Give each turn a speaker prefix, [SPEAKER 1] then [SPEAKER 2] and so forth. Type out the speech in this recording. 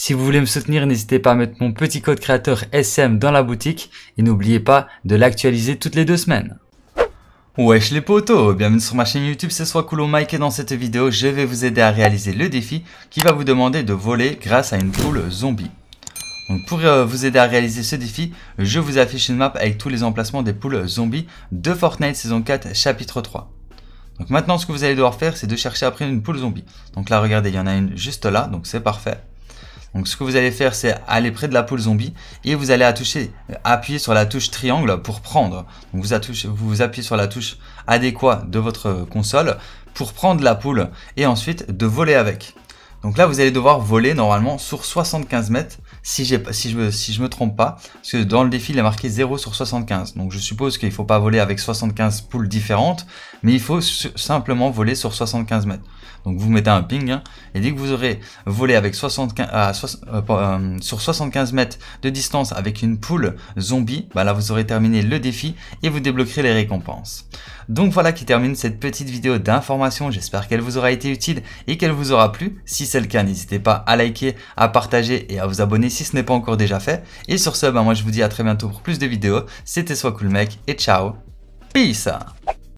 [SPEAKER 1] Si vous voulez me soutenir, n'hésitez pas à mettre mon petit code créateur SM dans la boutique et n'oubliez pas de l'actualiser toutes les deux semaines. Wesh les potos, bienvenue sur ma chaîne YouTube, c'est soit cool Mike et dans cette vidéo, je vais vous aider à réaliser le défi qui va vous demander de voler grâce à une poule zombie. Donc pour euh, vous aider à réaliser ce défi, je vous affiche une map avec tous les emplacements des poules zombies de Fortnite saison 4 chapitre 3. Donc maintenant ce que vous allez devoir faire c'est de chercher après une poule zombie. Donc là regardez il y en a une juste là donc c'est parfait. Donc ce que vous allez faire, c'est aller près de la poule zombie et vous allez toucher, euh, appuyer sur la touche triangle pour prendre. vous, vous appuyez sur la touche adéquate de votre console pour prendre la poule et ensuite de voler avec. Donc là, vous allez devoir voler normalement sur 75 mètres, si, si, je, si je me trompe pas, parce que dans le défi, il est marqué 0 sur 75. Donc je suppose qu'il ne faut pas voler avec 75 poules différentes, mais il faut simplement voler sur 75 mètres. Donc vous mettez un ping, hein, et dès que vous aurez volé avec 75, euh, euh, sur 75 mètres de distance avec une poule zombie, bah là vous aurez terminé le défi et vous débloquerez les récompenses. Donc voilà qui termine cette petite vidéo d'information, j'espère qu'elle vous aura été utile et qu'elle vous aura plu. Si c'est le cas, n'hésitez pas à liker, à partager et à vous abonner si ce n'est pas encore déjà fait. Et sur ce, bah, moi je vous dis à très bientôt pour plus de vidéos. C'était Soit Cool Mec et ciao. Peace